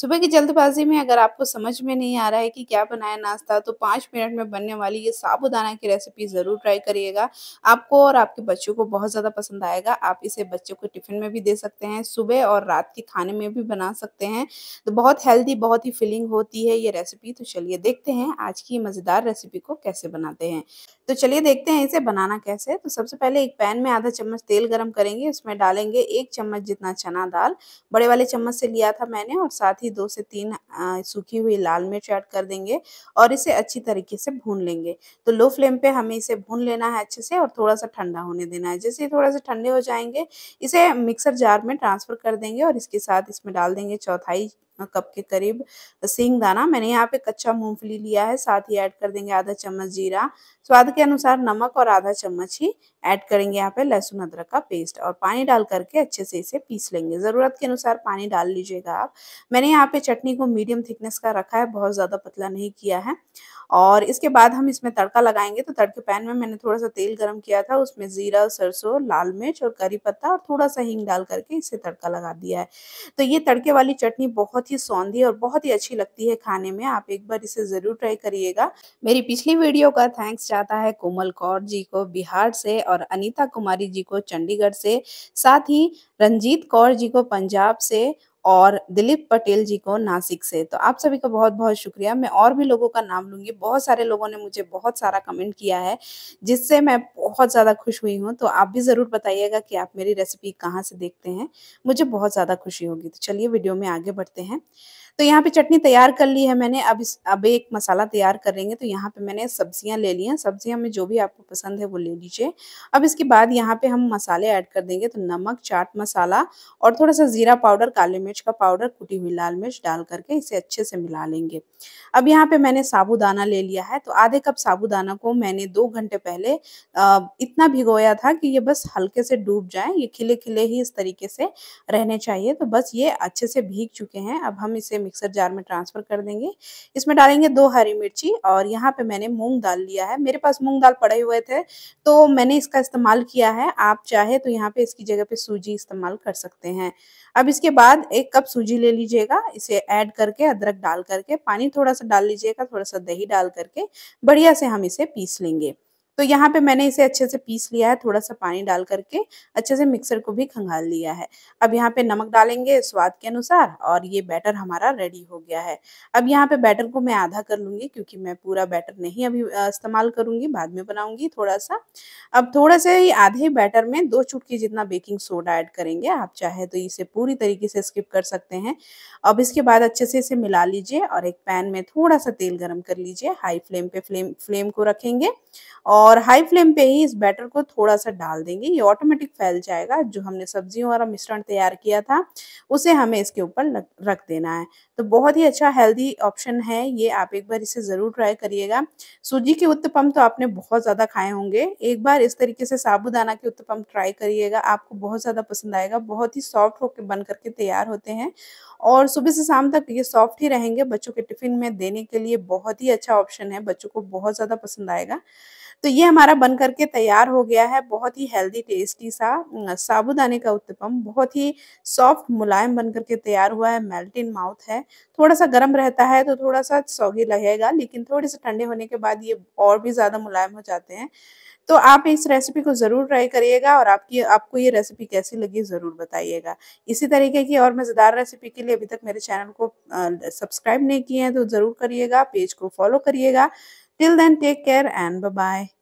सुबह की जल्दबाजी में अगर आपको समझ में नहीं आ रहा है कि क्या बनाया नाश्ता तो पाँच मिनट में बनने वाली ये साबुदाना की रेसिपी ज़रूर ट्राई करिएगा आपको और आपके बच्चों को बहुत ज़्यादा पसंद आएगा आप इसे बच्चों को टिफ़िन में भी दे सकते हैं सुबह और रात के खाने में भी बना सकते हैं तो बहुत हेल्दी बहुत ही फीलिंग होती है ये रेसिपी तो चलिए देखते हैं आज की मज़ेदार रेसिपी को कैसे बनाते हैं तो चलिए देखते हैं इसे बनाना कैसे तो सबसे पहले एक पैन में आधा चम्मच तेल गर्म करेंगे उसमें डालेंगे एक चम्मच जितना चना दाल बड़े वाले चम्मच से लिया था मैंने और साथ ही ही दो से तीन सूखी हुई लाल मिर्च ऐड कर देंगे और इसे अच्छी तरीके से भून लेंगे तो लो फ्लेम पे हमें इसे भून लेना है अच्छे से और थोड़ा सा ठंडा होने देना है जैसे थोड़ा सा ठंडे हो जाएंगे इसे मिक्सर जार में ट्रांसफ़र कर देंगे और इसके साथ इसमें डाल देंगे चौथाई हाँ, कप के करीब सिंग दाना मैंने यहाँ पे कच्चा मूंगफली लिया है साथ ही ऐड कर देंगे आधा चम्मच जीरा स्वाद के अनुसार नमक और आधा चम्मच ही ऐड करेंगे यहाँ पे लहसुन अदरक का पेस्ट और पानी डाल करके अच्छे से इसे पीस लेंगे ज़रूरत के अनुसार पानी डाल लीजिएगा आप मैंने यहाँ पे चटनी को मीडियम थिकनेस का रखा है बहुत ज़्यादा पतला नहीं किया है और इसके बाद हम इसमें तड़का लगाएंगे तो तड़के पैन में मैंने थोड़ा सा तेल गर्म किया था उसमें जीरा सरसों लाल मिर्च और करी पत्ता और थोड़ा सा हींग डाल करके इसे तड़का लगा दिया है तो ये तड़के वाली चटनी बहुत बहुत ही सौंधी और बहुत ही अच्छी लगती है खाने में आप एक बार इसे ज़रूर ट्राई करिएगा मेरी पिछली वीडियो का थैंक्स जाता है कोमल कौर जी को बिहार से और अनिता कुमारी जी को चंडीगढ़ से साथ ही रंजीत कौर जी को पंजाब से और दिलीप पटेल जी को नासिक से तो आप सभी का बहुत बहुत शुक्रिया मैं और भी लोगों का नाम लूंगी बहुत सारे लोगों ने मुझे बहुत सारा कमेंट किया है जिससे मैं बहुत ज़्यादा खुश हुई हूँ तो आप भी ज़रूर बताइएगा कि आप मेरी रेसिपी कहाँ से देखते हैं मुझे बहुत ज़्यादा खुशी होगी तो चलिए वीडियो में आगे बढ़ते हैं तो यहाँ पे चटनी तैयार कर ली है मैंने अब इस अब एक मसाला तैयार करेंगे तो यहाँ पे मैंने सब्जियाँ ले ली हैं सब्जियाँ में जो भी आपको पसंद है वो ले लीजिए अब इसके बाद यहाँ पे हम मसाले ऐड कर देंगे तो नमक चाट मसाला और थोड़ा सा ज़ीरा पाउडर काले मिर्च का पाउडर कुटी हुई लाल मिर्च डाल करके इसे अच्छे से मिला लेंगे अब यहाँ पे मैंने साबुदाना ले लिया है तो आधे कप साबुदाना को मैंने दो घंटे पहले इतना भिगोया था कि ये बस हल्के से डूब जाए ये खिले खिले ही इस तरीके से रहने चाहिए तो बस ये अच्छे से भीग चुके हैं अब हम इसे मिक्सर जार में ट्रांसफ़र कर देंगे इसमें डालेंगे दो हरी मिर्ची और यहाँ पे मैंने मूंग दाल लिया है मेरे पास मूंग दाल पड़े हुए थे तो मैंने इसका इस्तेमाल किया है आप चाहे तो यहाँ पे इसकी जगह पे सूजी इस्तेमाल कर सकते हैं अब इसके बाद एक कप सूजी ले लीजिएगा इसे ऐड करके अदरक डाल करके पानी थोड़ा सा डाल लीजिएगा थोड़ा सा दही डाल करके बढ़िया से हम इसे पीस लेंगे तो यहाँ पे मैंने इसे अच्छे से पीस लिया है थोड़ा सा पानी डाल करके अच्छे से मिक्सर को भी खंगाल लिया है अब यहाँ पे नमक डालेंगे स्वाद के अनुसार और ये बैटर हमारा रेडी हो गया है अब यहाँ पे बैटर को मैं आधा कर लूँगी क्योंकि मैं पूरा बैटर नहीं अभी इस्तेमाल करूँगी बाद में बनाऊँगी थोड़ा सा अब थोड़ा से ही आधे बैटर में दो चुटकी जितना बेकिंग सोडा ऐड करेंगे आप चाहे तो इसे पूरी तरीके से स्किप कर सकते हैं अब इसके बाद अच्छे से इसे मिला लीजिए और एक पैन में थोड़ा सा तेल गर्म कर लीजिए हाई फ्लेम पे फ्लेम फ्लेम को रखेंगे और और हाई फ्लेम पे ही इस बैटर को थोड़ा सा डाल देंगे ये ऑटोमेटिक फैल जाएगा जो हमने सब्जियों वाला मिश्रण तैयार किया था उसे हमें इसके ऊपर रख देना है तो बहुत ही अच्छा हेल्दी ऑप्शन है ये आप एक बार इसे ज़रूर ट्राई करिएगा सूजी के उत्तपम तो आपने बहुत ज़्यादा खाए होंगे एक बार इस तरीके से साबुदाना के उत्तपम ट्राई करिएगा आपको बहुत ज़्यादा पसंद आएगा बहुत ही सॉफ्ट होकर बन करके तैयार होते हैं और सुबह से शाम तक ये सॉफ्ट ही रहेंगे बच्चों के टिफ़िन में देने के लिए बहुत ही अच्छा ऑप्शन है बच्चों को बहुत ज़्यादा पसंद आएगा तो ये हमारा बन करके तैयार हो गया है बहुत ही हेल्दी टेस्टी सा साबुदाने का उत्तपम बहुत ही सॉफ्ट मुलायम बन करके तैयार हुआ है मेल्ट इन माउथ है थोड़ा सा गर्म रहता है तो थोड़ा सा सौगी लगेगा लेकिन थोड़े से ठंडे होने के बाद ये और भी ज़्यादा मुलायम हो जाते हैं तो आप इस रेसिपी को ज़रूर ट्राई करिएगा और आपकी आपको ये रेसिपी कैसी लगी ज़रूर बताइएगा इसी तरीके की और मज़ेदार रेसिपी के लिए अभी तक मेरे चैनल को सब्सक्राइब नहीं किए हैं तो ज़रूर करिएगा पेज को फॉलो करिएगा till then take care and bye